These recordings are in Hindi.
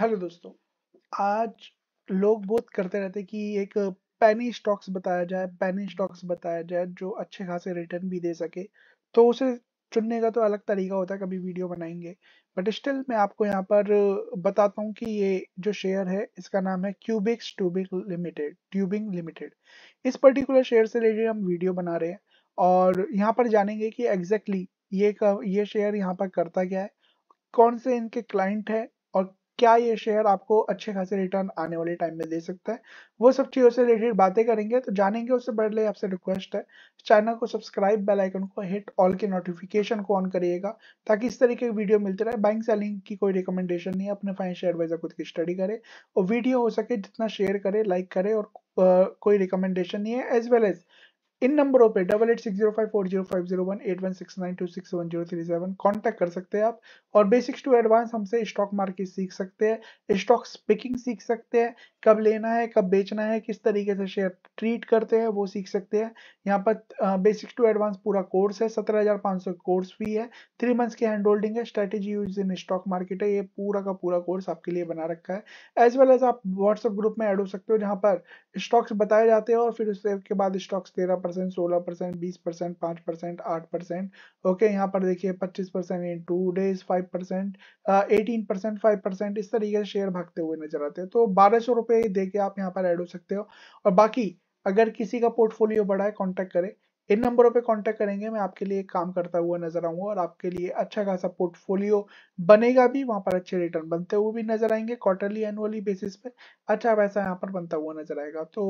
हेलो दोस्तों आज लोग बहुत करते रहते कि एक पैनी स्टॉक्स बताया जाए पैनी स्टॉक्स बताया जाए जो अच्छे खासे रिटर्न भी दे सके तो उसे चुनने का तो अलग तरीका होता है कभी वीडियो बनाएंगे बट स्टिल मैं आपको यहाँ पर बताता हूँ कि ये जो शेयर है इसका नाम है Cubex tubic limited tubing limited इस पर्टिकुलर शेयर से रिलेटेड हम वीडियो बना रहे हैं और यहाँ पर जानेंगे कि एग्जैक्टली exactly ये ये शेयर यहाँ पर करता क्या है कौन से इनके क्लाइंट है क्या ये शेयर आपको अच्छे खासे रिटर्न आने वाले टाइम में दे सकता है वो सब चीज़ों से रिलेटेड बातें करेंगे तो जानेंगे उससे पहले आपसे रिक्वेस्ट है चैनल को सब्सक्राइब बेल आइकन को हिट ऑल के नोटिफिकेशन को ऑन करिएगा ताकि इस तरीके की वीडियो मिलते रहे बाइंग सेलिंग की कोई रिकमेंडेशन नहीं है अपने फाइनेंशियल एडवाइजर खुद की स्टडी करे और वीडियो हो सके जितना शेयर करे लाइक करे और कोई रिकमेंडेशन नहीं है एज वेल एज इन नंबरों पे double eight six zero five four zero five zero one eight one six nine two six one zero three seven contact कर सकते हैं आप और बेसिक्स टू एडवांस हमसे स्टॉक मार्केट सीख सकते हैं स्टॉक पिकिंग सीख सकते हैं कब लेना है कब बेचना है किस तरीके से शेयर ट्रीट करते हैं वो सीख सकते हैं यहाँ पर बेसिक्स टू एडवांस पूरा कोर्स है सत्रह हज़ार पाँच सौ कोर्स भी है थ्री मंथ्स की हैंड होल्डिंग है strategy use in stock market है ये पूरा का पूरा कोर्स आपके लिए बना रखा है एज वेल एज आप व्हाट्सएप ग्रुप में एड हो सकते हो जहाँ पर स्टॉक्स बताए जाते हैं और फिर उसके बाद स्टॉक्स तेरह परसेंट सोलह परसेंट बीस परसेंट पाँच परसेंट आठ परसेंट ओके यहाँ पर देखिए पच्चीस percent in two days five percent eighteen percent five percent इस तरीके से शेयर भागते हुए नजर आते हैं तो बारह सौ रुपये दे के आप यहाँ पर ऐड हो सकते हो और बाकी अगर किसी का पोर्टफोलियो बड़ा है कॉन्टैक्ट करें इन नंबरों पे कांटेक्ट करेंगे मैं आपके लिए काम करता हुआ नजर आऊंगा और आपके लिए अच्छा खासा पोर्टफोलियो बनेगा भी वहां पर अच्छे रिटर्न बनते हुए भी नजर आएंगे क्वार्टरली एनुअली बेसिस पे अच्छा पैसा यहाँ पर बनता हुआ नजर आएगा तो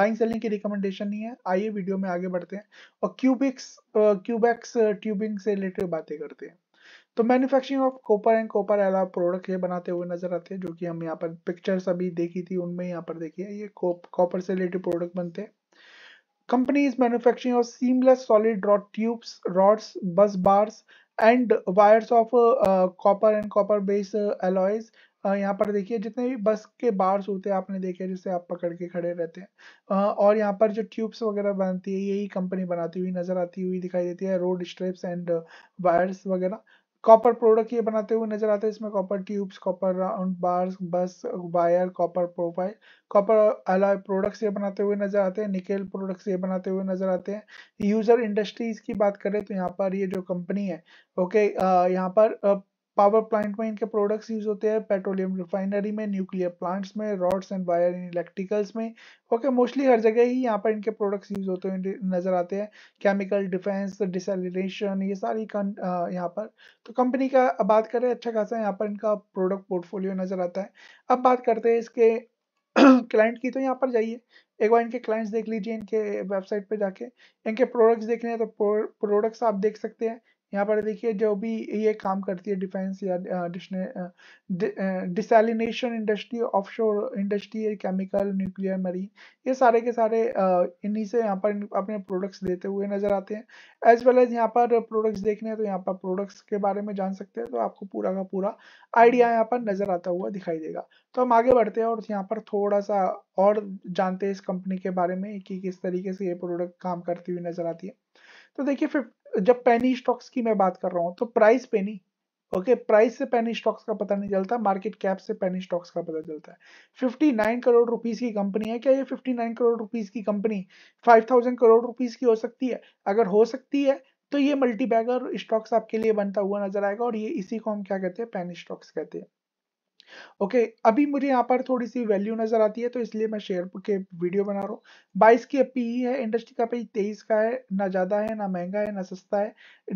बाइंग सेलिंग की रिकमेंडेशन नहीं है आइए वीडियो में आगे बढ़ते हैं और क्यूबिक्स क्यूबैक्स ट्यूबिंग से रिलेटेड बातें करते हैं तो manufacturing of copper and copper alloy product ये बनाते हुए नजर आते हैं जो कि हम यहाँ पर पिक्चर्स अभी देखी थी उनमें यहाँ पर देखिए ये कॉपर से रिलेटेड प्रोडक्ट बनते हैं Company is manufacturing of seamless solid rod tubes, rods, bus bars and wires of uh, uh, copper and copper based uh, alloys Uh, यहाँ पर देखिए जितने भी बस के बार्स होते हैं आपने देखे जिसे आप पकड़ के खड़े रहते हैं और यहाँ पर जो ट्यूब्स वगैरह बनती है यही कंपनी बनाती हुई नजर आती हुई दिखाई देती है रोड स्ट्रिप्स एंड वायर्स वगैरह कॉपर प्रोडक्ट ये बनाते हुए नजर आते हैं इसमें copper tubes copper round bars bus wire copper profile copper alloy products ये बनाते हुए नजर आते हैं निकेल प्रोडक्ट्स ये बनाते हुए नजर आते हैं यूजर इंडस्ट्रीज की बात करें तो यहाँ पर ये जो कंपनी है ओके यहाँ पर पावर प्लांट में इनके प्रोडक्ट्स यूज होते हैं पेट्रोलियम रिफाइनरी में न्यूक्लियर प्लांट्स में रॉड्स एंड वायर इन इलेक्ट्रिकल्स में ओके मोस्टली हर जगह ही यहाँ पर इनके प्रोडक्ट्स यूज होते हुए नजर आते हैं केमिकल डिफेंस डिसलिनेशन ये सारी यहाँ पर तो कंपनी का बात करें अच्छा खासा यहाँ पर इनका प्रोडक्ट पोर्टफोलियो नजर आता है अब बात करते हैं इसके क्लाइंट की तो यहाँ पर जाइए एक बार इनके क्लाइंट्स देख लीजिए इनके वेबसाइट पे जाके इनके प्रोडक्ट्स देखने हैं तो प्रोडक्ट्स आप देख सकते हैं यहाँ पर देखिए जो भी ये काम करती है डिफेंस या desalination industry offshore industry chemical nuclear marine ये सारे के सारे इन्हीं से यहाँ पर अपने प्रोडक्ट्स देते हुए नजर आते हैं एज वेल एज यहाँ पर प्रोडक्ट्स देखने हैं तो यहाँ पर प्रोडक्ट्स के बारे में जान सकते हैं तो आपको पूरा का पूरा आइडिया यहाँ पर नजर आता हुआ दिखाई देगा तो हम आगे बढ़ते हैं और यहाँ पर थोड़ा सा और जानते हैं इस कंपनी के बारे में कि किस तरीके से ये प्रोडक्ट काम करती हुई नजर आती है तो देखिए फिर जब पेनी स्टॉक्स की मैं बात कर रहा हूँ तो प्राइस पेनी ओके प्राइस से पेनी स्टॉक्स का पता नहीं चलता मार्केट कैप से पेनी स्टॉक्स का पता चलता है 59 करोड़ रुपीस की कंपनी है क्या ये 59 करोड़ रुपीस की कंपनी 5000 करोड़ रुपीस की हो सकती है अगर हो सकती है तो ये मल्टीबैगर स्टॉक्स आपके लिए बनता हुआ नजर आएगा और ये इसी को हम क्या कहते हैं पेनी स्टॉक्स कहते हैं ओके okay, अभी मुझे यहाँ पर थोड़ी सी वैल्यू नजर आती है तो इसलिए मैं शेयर के वीडियो बना रहा हूँ बाईस की पी e है इंडस्ट्री का पी e तेईस का है ना ज्यादा है ना महंगा है ना सस्ता है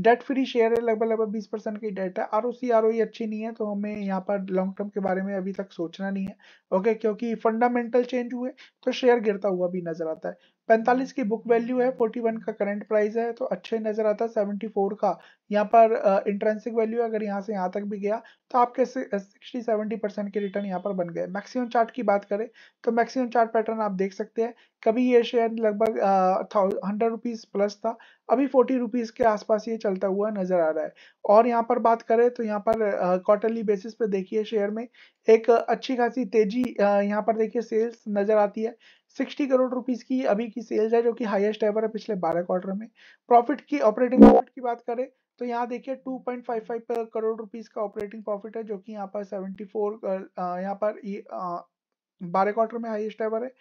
डेट फ्री शेयर है लगभग लगभग बीस परसेंट की डेट है R O C R O अच्छी नहीं है तो हमें यहाँ पर लॉन्ग टर्म के बारे में अभी तक सोचना नहीं है ओके okay, क्योंकि फंडामेंटल चेंज हुए तो शेयर गिरता हुआ भी नजर आता है पैंतालीस की बुक वैल्यू है फोर्टी वन का करंट प्राइस है तो अच्छे नज़र आता है सेवेंटी फोर का यहाँ पर इंट्रेंसिक वैल्यू अगर यहाँ से यहाँ तक भी गया तो आपके 60 70 परसेंट के रिटर्न यहाँ पर बन गए मैक्सिमम चार्ट की बात करें तो मैक्सिमम चार्ट पैटर्न आप देख सकते हैं कभी ये शेयर लगभग हंड्रेड रुपीज़ प्लस था अभी फोर्टी रुपीज़ के आसपास ये चलता हुआ नज़र आ रहा है और यहाँ पर बात करें तो यहाँ पर क्वार्टरली बेसिस पे देखिए शेयर में एक अच्छी खासी तेज़ी यहाँ पर देखिए सेल्स नज़र आती है 60 करोड़ रुपीस की अभी की सेल्स है जो कि हाईएस्ट एवर है पिछले 12 क्वार्टर में प्रॉफिट की ऑपरेटिंग प्रॉफिट की बात करें तो यहाँ देखिए 2.55 करोड़ रुपीस का ऑपरेटिंग प्रॉफिट है जो कि यहाँ पर 74 यहाँ पर बारह क्वार्टर में हाईएस्ट एवर है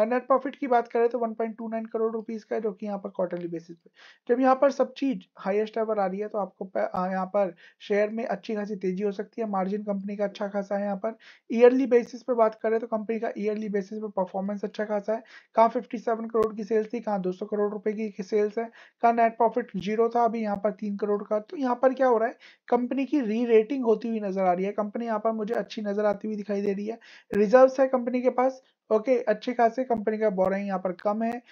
नेट प्रॉफिट की बात करें तो 1.29 करोड़ रुपीस का जो कि यहाँ पर क्वार्टरली बेसिस पे जब यहाँ पर सब चीज हाईएस्ट एवर आ रही है तो आपको यहाँ पर शेयर में अच्छी खासी तेजी हो सकती है मार्जिन कंपनी का अच्छा खासा है यहाँ पर ईयरली बेसिस पे बात करें तो कंपनी का ईयरली बेसिस पे परफॉर्मेंस अच्छा खासा है कहाँ फिफ्टी करोड़ की सेल्स थी कहाँ दो करोड़ रुपए की सेल्स है कहाँ नेट प्रॉफिट जीरो था अभी यहाँ पर तीन करोड़ का तो यहाँ पर क्या हो रहा है कंपनी की री रेटिंग होती हुई नजर आ रही है कंपनी यहाँ पर मुझे अच्छी नजर आती हुई दिखाई दे रही है रिजर्व है कंपनी के पास ओके अच्छी खासे कंपनी का बोरिंग यहाँ पर कम है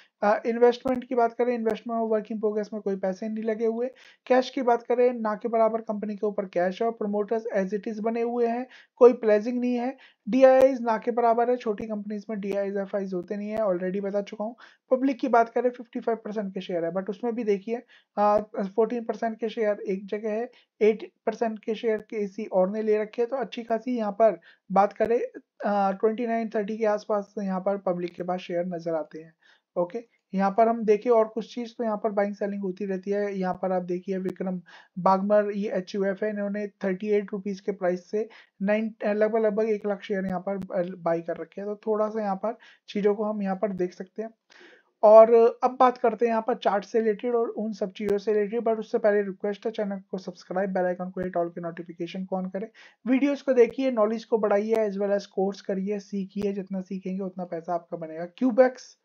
इन्वेस्टमेंट की बात करें इन्वेस्टमेंट और वर्किंग प्रोग्रेस में कोई पैसे नहीं लगे हुए कैश की बात करें ना के बराबर कंपनी के ऊपर कैश है और प्रमोटर्स एज इट इज बने हुए हैं कोई प्लेजिंग नहीं है डीआईज ना के बराबर है छोटी कंपनीज में डीआईज एफ आईज होते नहीं है ऑलरेडी बता चुका हूँ पब्लिक की बात करें फिफ्टी फाइव परसेंट के शेयर है बट उसमें भी देखिए फोर्टीन परसेंट के शेयर एक जगह है एट परसेंट के शेयर के किसी और ने ले रखे तो अच्छी खासी यहाँ पर बात करें ट्वेंटी नाइन थर्टी के आसपास यहाँ पर पब्लिक के पास शेयर नजर आते हैं ओके okay? यहाँ पर हम देखिए और कुछ चीज तो यहाँ पर बाइंग सेलिंग होती रहती है यहाँ पर आप देखिए विक्रम बागमर ये एच यू एफ है इन्होंने थर्टी एट रुपीज के प्राइस से नाइन लगभग लगभग एक लाख शेयर यहाँ पर बाई कर रखे हैं तो थोड़ा सा यहाँ पर चीजों को हम यहाँ पर देख सकते हैं और अब बात करते हैं यहाँ पर चार्ट से रिलेटेड और उन सब चीज़ों से रिलेटेड बट उससे पहले रिक्वेस्ट है चैनल को सब्सक्राइब बेल आइकन को हिट ऑल के नोटिफिकेशन को ऑन करें वीडियोस को देखिए नॉलेज को बढ़ाइए एज वेल एज कोर्स करिए सीखिए जितना सीखेंगे उतना पैसा आपका बनेगा क्यूबैक्स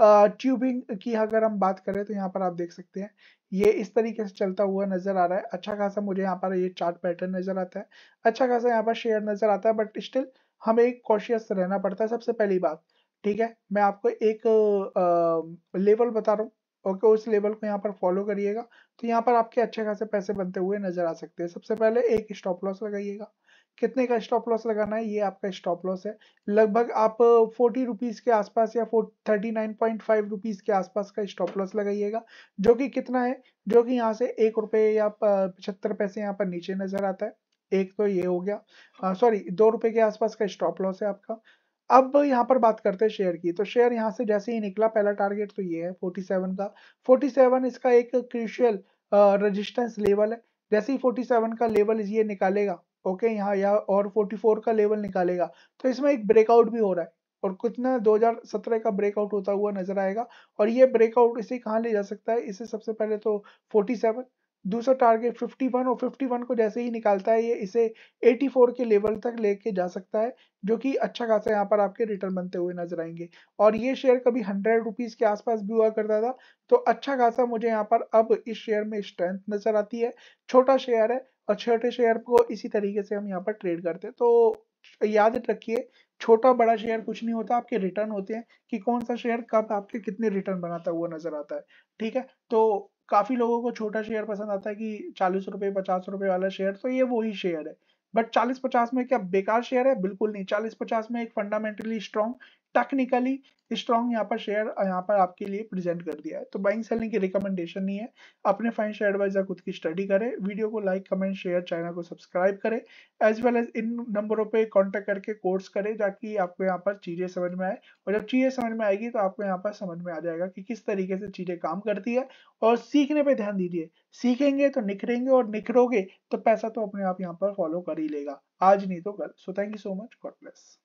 ट्यूबिंग की अगर हम बात करें तो यहाँ पर आप देख सकते हैं ये इस तरीके से चलता हुआ नजर आ रहा है अच्छा खासा मुझे यहाँ पर ये चार्ट पैटर्न नजर आता है अच्छा खासा यहाँ पर शेयर नजर आता है बट स्टिल हमें कॉशियस रहना पड़ता है सबसे पहली बात ठीक है मैं आपको एक आ, लेवल बता रहा हूँ ओके उस लेवल को यहाँ पर फॉलो करिएगा तो यहाँ पर आपके अच्छे खासे पैसे बनते हुए नजर आ सकते हैं सबसे पहले एक स्टॉप लॉस लगाइएगा कितने का स्टॉप लॉस लगाना है ये आपका स्टॉप लॉस है लगभग आप फोर्टी रुपीज़ के आसपास या thirty nine point five rupees के आसपास का स्टॉप लॉस लगाइएगा जो कि कितना है जो कि यहाँ से एक रुपए या पचहत्तर पैसे यहाँ पर नीचे नज़र आता है एक तो ये हो गया सॉरी दो रुपए के आसपास का स्टॉप लॉस है आपका अब यहाँ पर बात करते हैं शेयर की तो शेयर यहाँ से जैसे ही निकला पहला टारगेट तो ये है फोर्टी का फोर्टी इसका एक क्रिशियल रजिस्टेंस लेवल है जैसे ही 47 का लेवल ये निकालेगा ओके यहाँ यहाँ और 44 का लेवल निकालेगा तो इसमें एक ब्रेकआउट भी हो रहा है और कितना 2017 का ब्रेकआउट होता हुआ नजर आएगा और ये ब्रेकआउट इसे कहाँ ले जा सकता है इसे सबसे पहले तो 47 दूसरा टारगेट 51 और 51 को जैसे ही निकालता है ये इसे 84 के लेवल तक लेके जा सकता है जो कि अच्छा खासा यहाँ पर आपके रिटर्न बनते हुए नजर आएंगे और ये शेयर कभी हंड्रेड रुपीज़ के आसपास भी हुआ करता था तो अच्छा खासा मुझे यहाँ पर अब इस शेयर में स्ट्रेंथ नजर आती है छोटा शेयर है और छोटे शेयर को इसी तरीके से हम यहाँ पर ट्रेड करते हैं तो याद रखिए छोटा बड़ा शेयर कुछ नहीं होता आपके रिटर्न होते हैं कि कौन सा शेयर कब आपके कितने रिटर्न बनाता हुआ नजर आता है ठीक है तो काफी लोगों को छोटा शेयर पसंद आता है कि चालीस रुपए पचास रुपए वाला शेयर तो ये वही शेयर है बट चालीस पचास में क्या बेकार शेयर है बिल्कुल नहीं चालीस पचास में एक फंडामेंटली स्ट्रॉन्ग टेक्निकली स्ट्रॉन्ग यहाँ पर शेयर यहाँ पर आपके लिए प्रेजेंट कर दिया है तो बाइंग सेलिंग की रिकमेंडेशन नहीं है अपने फाइनेंशियल एडवाइजर खुद की स्टडी करें वीडियो को लाइक कमेंट शेयर चैनल को सब्सक्राइब करें एज वेल एज इन नंबरों पे कॉन्टेक्ट करके कोर्स करें ताकि आपको यहाँ पर चीज़ें समझ में आए और जब चीज़ें समझ में आएगी तो आपको यहाँ पर समझ में आ जाएगा कि किस तरीके से चीज़ें काम करती है और सीखने पर ध्यान दीजिए सीखेंगे तो निखरेंगे और निखरोगे तो पैसा तो अपने आप यहाँ पर फॉलो कर ही लेगा आज नहीं तो कल so thank you so much God bless